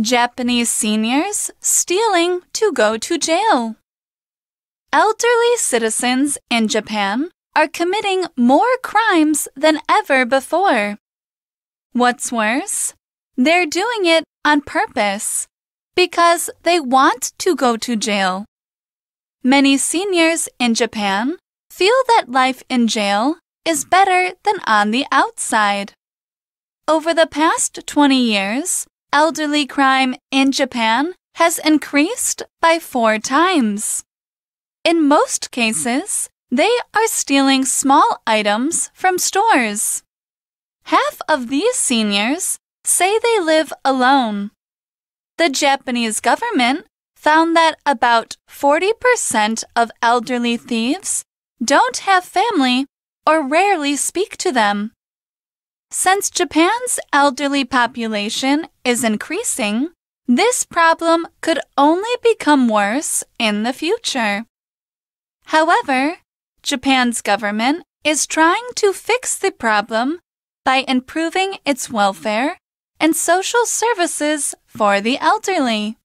Japanese seniors stealing to go to jail. Elderly citizens in Japan are committing more crimes than ever before. What's worse, they're doing it on purpose because they want to go to jail. Many seniors in Japan feel that life in jail is better than on the outside. Over the past 20 years, elderly crime in Japan has increased by four times. In most cases, they are stealing small items from stores. Half of these seniors say they live alone. The Japanese government found that about 40% of elderly thieves don't have family or rarely speak to them. Since Japan's elderly population is increasing, this problem could only become worse in the future. However, Japan's government is trying to fix the problem by improving its welfare and social services for the elderly.